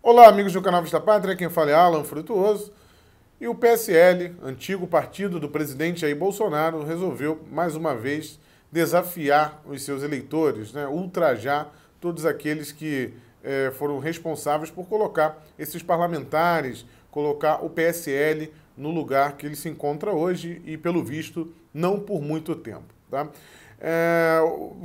Olá, amigos do canal Vista Pátria, quem fala é Alan Frutuoso. E o PSL, antigo partido do presidente Jair Bolsonaro, resolveu mais uma vez desafiar os seus eleitores, né? ultrajar todos aqueles que eh, foram responsáveis por colocar esses parlamentares, colocar o PSL no lugar que ele se encontra hoje e, pelo visto, não por muito tempo. Tá? É,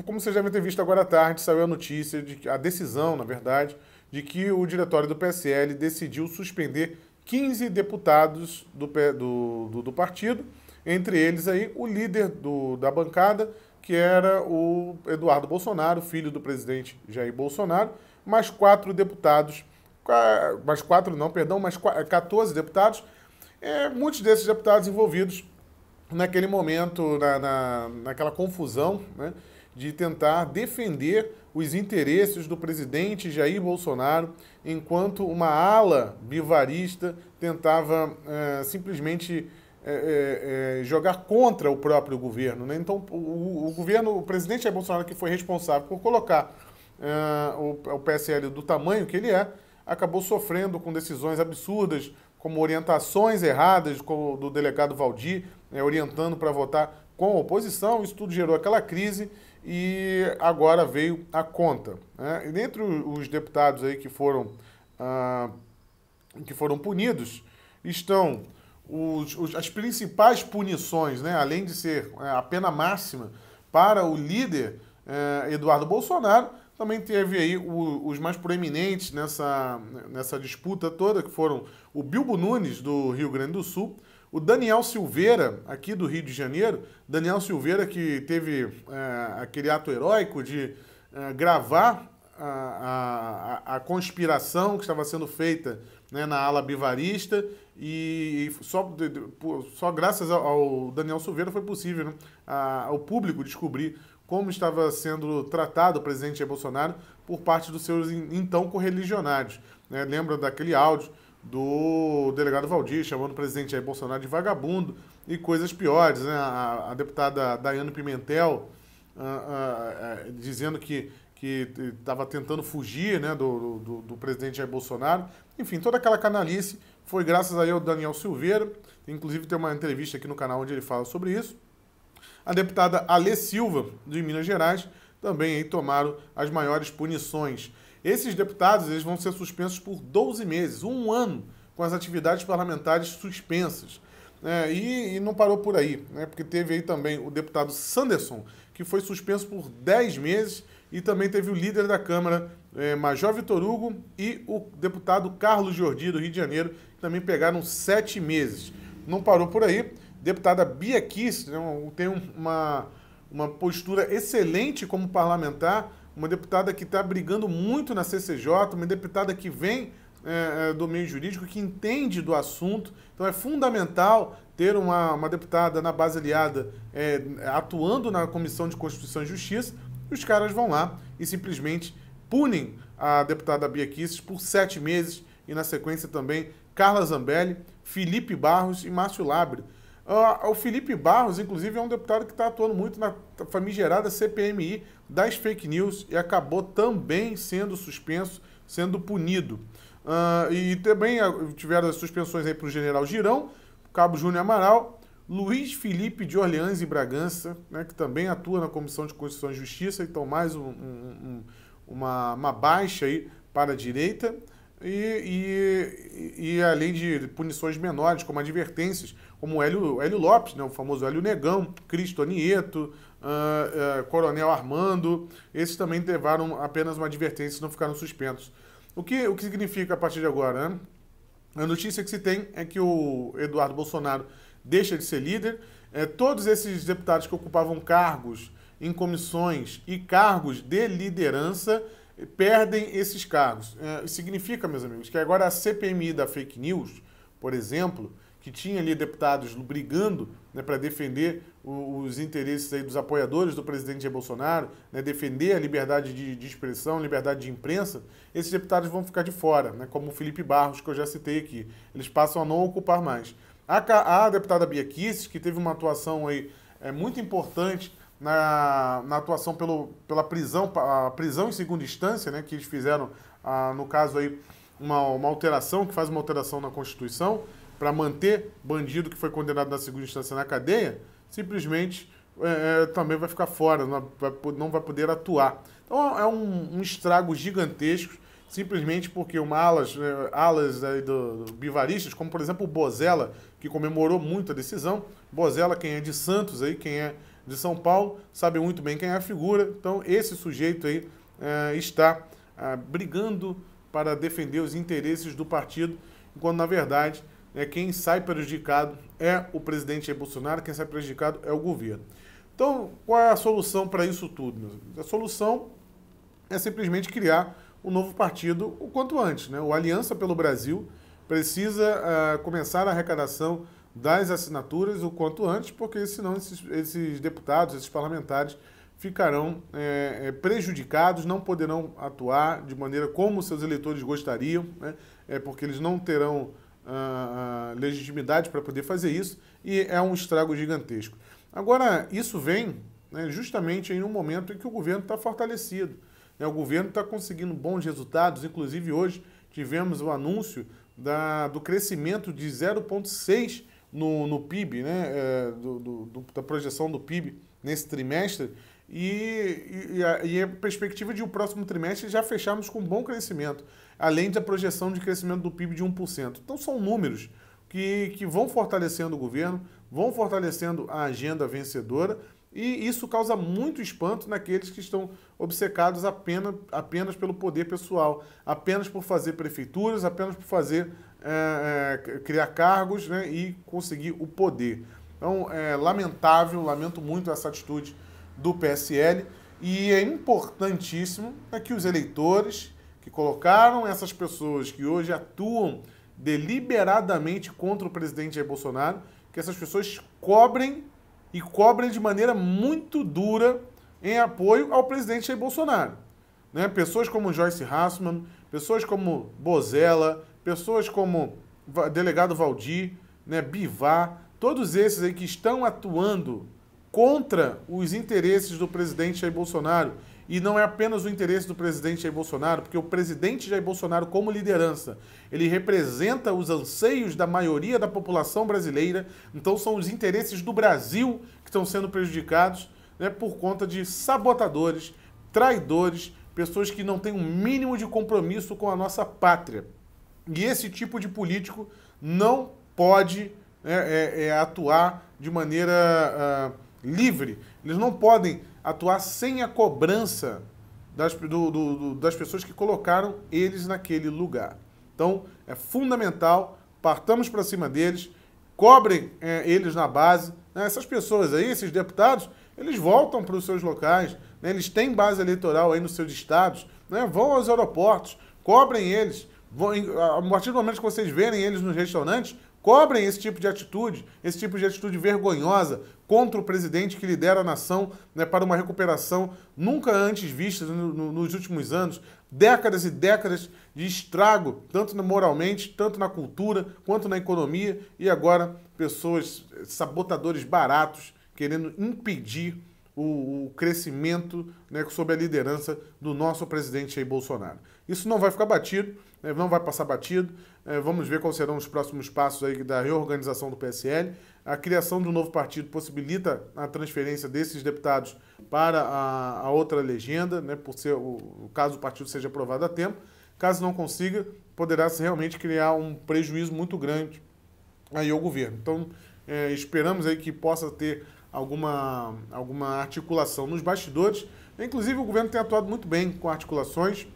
como vocês devem ter visto agora à tarde, saiu a notícia de que a decisão, na verdade, de que o diretório do PSL decidiu suspender 15 deputados do, do, do, do partido, entre eles aí o líder do, da bancada, que era o Eduardo Bolsonaro, filho do presidente Jair Bolsonaro, mais quatro deputados, mais quatro não, perdão, mais 14 deputados, é, muitos desses deputados envolvidos naquele momento, na, na, naquela confusão, né? de tentar defender os interesses do presidente Jair Bolsonaro, enquanto uma ala bivarista tentava é, simplesmente é, é, é jogar contra o próprio governo. Né? Então, o, o, governo, o presidente Jair Bolsonaro, que foi responsável por colocar é, o, o PSL do tamanho que ele é, acabou sofrendo com decisões absurdas como orientações erradas do delegado Valdir, né, orientando para votar com a oposição. Isso tudo gerou aquela crise e agora veio a conta. Né? E dentre os deputados aí que foram, ah, que foram punidos estão os, os, as principais punições, né, além de ser é, a pena máxima para o líder eh, Eduardo Bolsonaro, também teve aí o, os mais proeminentes nessa, nessa disputa toda, que foram o Bilbo Nunes, do Rio Grande do Sul, o Daniel Silveira, aqui do Rio de Janeiro, Daniel Silveira que teve é, aquele ato heróico de é, gravar a, a, a, conspiração que estava sendo feita né, na ala bivarista e, e só, de, de, só graças ao, ao Daniel Silveira foi possível né, a, ao público descobrir como estava sendo tratado o presidente Jair Bolsonaro por parte dos seus então correligionários. Né? Lembra daquele áudio do delegado Valdir chamando o presidente Jair Bolsonaro de vagabundo e coisas piores. Né? A, a deputada Daiane Pimentel uh, uh, uh, dizendo que que estava tentando fugir né, do, do, do, presidente Jair Bolsonaro. Enfim, toda aquela canalice foi graças aí ao Daniel Silveira. Inclusive tem uma entrevista aqui no canal onde ele fala sobre isso. A deputada Alê Silva, de Minas Gerais, também aí, tomaram as maiores punições. Esses deputados eles vão ser suspensos por 12 meses, um ano, com as atividades parlamentares suspensas. É, e, e, não parou por aí, né, porque teve aí também o deputado Sanderson, que foi suspenso por 10 meses, e também teve o líder da Câmara, é, Major Vitor Hugo, e o deputado Carlos Jordi, do Rio de Janeiro, que também pegaram 7 meses. Não parou por aí, deputada Bia Kiss né, tem uma, uma postura excelente como parlamentar, uma deputada que está brigando muito na CCJ, uma deputada que vem é, é, do meio jurídico, que entende do assunto. Então é fundamental ter uma, uma deputada na base aliada é, atuando na Comissão de Constituição e Justiça. E os caras vão lá e simplesmente punem a deputada Bia Kisses por sete meses e na sequência também Carla Zambelli, Felipe Barros e Márcio Labre. Uh, o Felipe Barros, inclusive, é um deputado que está atuando muito na famigerada CPMI das fake news e acabou também sendo suspenso, sendo punido. Uh, e também ah, tiveram as suspensões aí para o general Girão, Cabo Júnior Amaral, Luiz Felipe de Orleans e Bragança, né, que também atua na Comissão de Constituição e Justiça, então mais um, um, uma, uma baixa aí para a direita. E, e, e além de punições menores, como advertências, como Hélio, Hélio Lopes, né, o famoso Hélio Negão, Cristo Anieto, uh, uh, Coronel Armando, esses também levaram apenas uma advertência e não ficaram suspensos. O que, o que significa a partir de agora? Né? A notícia que se tem é que o Eduardo Bolsonaro deixa de ser líder, é, todos esses deputados que ocupavam cargos em comissões e cargos de liderança perdem esses cargos. É, significa, meus amigos, que agora a CPMI da fake news, por exemplo, que tinha ali deputados brigando né, para defender os interesses aí dos apoiadores do presidente Jair Bolsonaro, né, defender a liberdade de, de, expressão, liberdade de imprensa, esses deputados vão ficar de fora, né, como o Felipe Barros, que eu já citei aqui. Eles passam a não ocupar mais. A, a deputada Bia Kisses, que teve uma atuação aí, é, muito importante na, na atuação pelo, pela prisão, a prisão em segunda instância, né, que eles fizeram, ah, no caso aí, uma, uma alteração, que faz uma alteração na Constituição, para manter bandido que foi condenado na segunda instância na cadeia, simplesmente é, é também vai ficar fora, não vai, não vai poder atuar. Então é um, um estrago gigantesco, simplesmente porque uma alas, é, alas aí do, do bivaristas, como por exemplo o Bozella, que comemorou muito a decisão. Bozella, quem é de Santos aí, quem é de São Paulo, sabe muito bem quem é a figura. Então esse sujeito aí é, está é, brigando para defender os interesses do partido, enquanto na verdade né, quem sai prejudicado é o presidente Bolsonaro, quem sai prejudicado é o governo. Então, qual é a solução para isso tudo, meus A solução é simplesmente criar um novo partido o quanto antes. Né? O Aliança pelo Brasil precisa uh, começar a arrecadação das assinaturas o quanto antes, porque senão esses, esses deputados, esses parlamentares ficarão é, prejudicados, não poderão atuar de maneira como seus eleitores gostariam, né? é, porque eles não terão a legitimidade para poder fazer isso e é um estrago gigantesco. Agora, isso vem né, justamente em um momento em que o governo está fortalecido. Né, o governo está conseguindo bons resultados, inclusive hoje tivemos o anúncio da, do crescimento de 0,6% no, no PIB, né, é, do, do, da projeção do PIB nesse trimestre, e, e, a, e, a, é perspectiva de o próximo trimestre já fecharmos com um bom crescimento além da projeção de crescimento do PIB de 1%. Então são números que, que vão fortalecendo o governo, vão fortalecendo a agenda vencedora e isso causa muito espanto naqueles que estão obcecados apenas, apenas pelo poder pessoal, apenas por fazer prefeituras, apenas por fazer é, é, criar cargos né, e conseguir o poder. Então, é lamentável, lamento muito essa atitude do PSL e é importantíssimo é que os eleitores que colocaram essas pessoas que hoje atuam deliberadamente contra o presidente Jair Bolsonaro, que essas pessoas cobrem e cobrem de maneira muito dura em apoio ao presidente Jair Bolsonaro. Né? Pessoas como Joyce Hassman, pessoas como Bozella, pessoas como delegado Valdir, né, Bivar, todos esses aí que estão atuando contra os interesses do presidente Jair Bolsonaro e não é apenas o interesse do presidente Jair Bolsonaro, porque o presidente Jair Bolsonaro, como liderança, ele representa os anseios da maioria da população brasileira, então são os interesses do Brasil que estão sendo prejudicados né, por conta de sabotadores, traidores, pessoas que não têm um mínimo de compromisso com a nossa pátria. E esse tipo de político não pode né, é, é, atuar de maneira. Uh, livre. Eles não podem atuar sem a cobrança das, do, do, das pessoas que colocaram eles naquele lugar. Então, é fundamental, partamos para cima deles, cobrem é, eles na base. Né? Essas pessoas aí, esses deputados, eles voltam para os seus locais, né? eles têm base eleitoral aí nos seus estados, né? vão aos aeroportos, cobrem eles. Vão, a partir do momento que vocês verem eles nos restaurantes, Cobrem esse tipo de atitude, esse tipo de atitude vergonhosa contra o presidente que lidera a nação né, para uma recuperação nunca antes vista no, no, nos últimos anos. Décadas e décadas de estrago, tanto moralmente, tanto na cultura, quanto na economia, e agora pessoas, eh, sabotadores baratos, querendo impedir o, o crescimento né, sob a liderança do nosso presidente Bolsonaro. Isso não vai ficar batido. É, não vai passar batido. É, vamos ver quais serão os próximos passos aí da reorganização do PSL. A criação de um novo partido possibilita a transferência desses deputados para a, outra legenda, né, por ser o, caso o partido seja aprovado a tempo. Caso não consiga, poderá se realmente criar um prejuízo muito grande aí ao governo. Então, é, esperamos aí que possa ter alguma, alguma articulação nos bastidores. Inclusive, o governo tem atuado muito bem com articulações.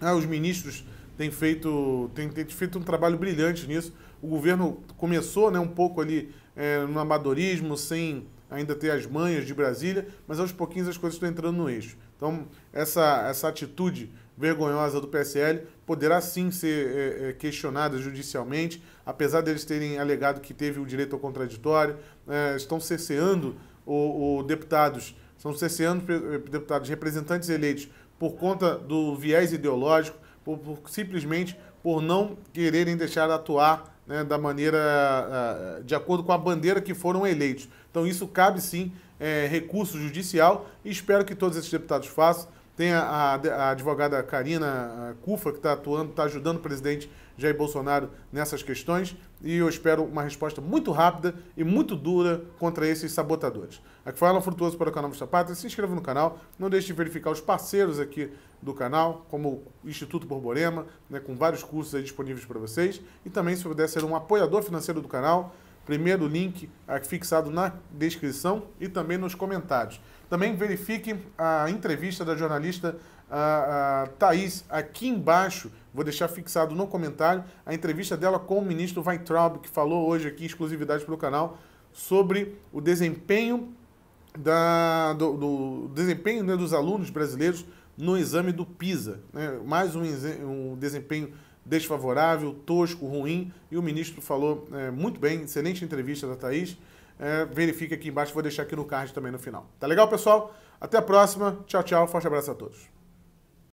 Né, os ministros tem feito, tem, tem feito um trabalho brilhante nisso. O governo começou né, um pouco ali é, no amadorismo, sem ainda ter as manhas de Brasília, mas aos pouquinhos as coisas estão entrando no eixo. Então, essa, essa atitude vergonhosa do PSL poderá sim ser é, é, questionada judicialmente, apesar deles terem alegado que teve o direito ao contraditório, é, estão cerceando o, o deputados, estão cerceando é, deputados representantes eleitos por conta do viés ideológico, por, por, simplesmente por não quererem deixar atuar né, da maneira ah, ah, de acordo com a bandeira que foram eleitos. Então isso cabe sim é, recurso judicial e espero que todos esses deputados façam. Tem a, a, a advogada Karina Cufa, que está atuando, está ajudando o presidente Jair Bolsonaro nessas questões. E eu espero uma resposta muito rápida e muito dura contra esses sabotadores. Aqui fala Frutuoso para o canal Vista Pátria. Se inscreva no canal. Não deixe de verificar os parceiros aqui do canal, como o Instituto Borborema, né, com vários cursos disponíveis para vocês. E também, se puder ser um apoiador financeiro do canal, Primeiro link é fixado na descrição e também nos comentários. Também verifique a entrevista da jornalista a, a Thaís aqui embaixo. Vou deixar fixado no comentário a entrevista dela com o ministro Weintraub, que falou hoje aqui, exclusividade para o canal, sobre o desempenho, da, do, do desempenho né, dos alunos brasileiros no exame do PISA. Né? Mais um, um desempenho desfavorável, tosco, ruim, e o ministro falou é, muito bem, excelente entrevista da Thaís. É, verifique aqui embaixo, vou deixar aqui no card também no final. Tá legal, pessoal? Até a próxima. Tchau, tchau. Forte abraço a todos.